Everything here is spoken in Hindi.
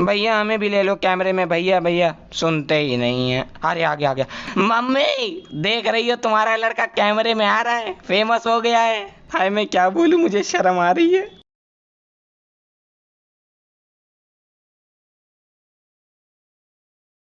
भैया हमें भी ले लो कैमरे में भैया भैया सुनते ही नहीं है अरे आ गया आ गया मम्मी देख रही हो तुम्हारा लड़का कैमरे में आ रहा है फेमस हो गया है हाय मैं क्या बोलूँ मुझे शर्म आ रही है